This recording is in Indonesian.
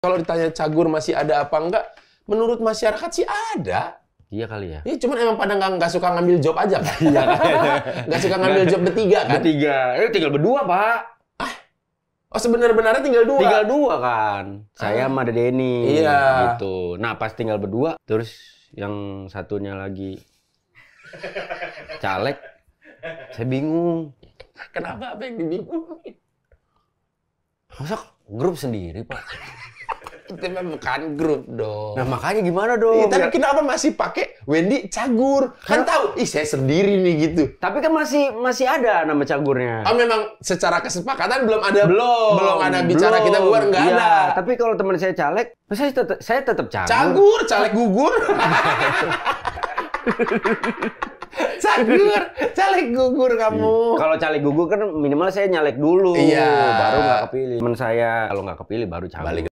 Kalau ditanya cagur masih ada apa enggak, menurut masyarakat sih ada. Iya kali ya. Iya, cuman emang pada nggak suka ngambil job aja kan? Iya Nggak suka ngambil job bertiga kan? Bertiga. Eh tinggal berdua pak. Ah, oh sebenar-benarnya tinggal dua. Tinggal dua kan. Saya ah. sama ada Denny. Iya. Gitu. Nah pas tinggal berdua, terus yang satunya lagi caleg, saya bingung. Kenapa apa yang dibingungin? Masa grup sendiri pak? itu bukan grup dong. Nah makanya gimana dong? Ya, tapi kenapa masih pakai Wendy Cagur? Kan tahu, ih saya sendiri nih gitu. Tapi kan masih masih ada nama Cagurnya. Oh memang secara kesepakatan belum ada belum belum ada bicara kita buat nggak ya, ada. Tapi kalau teman saya caleg, saya tetap saya tetap cagur. Cagur, caleg gugur. cagur, caleg gugur kamu. Iya. Kalau caleg gugur kan minimal saya nyalek dulu, iya. baru nggak kepilih. Teman saya kalau nggak kepilih baru cagur.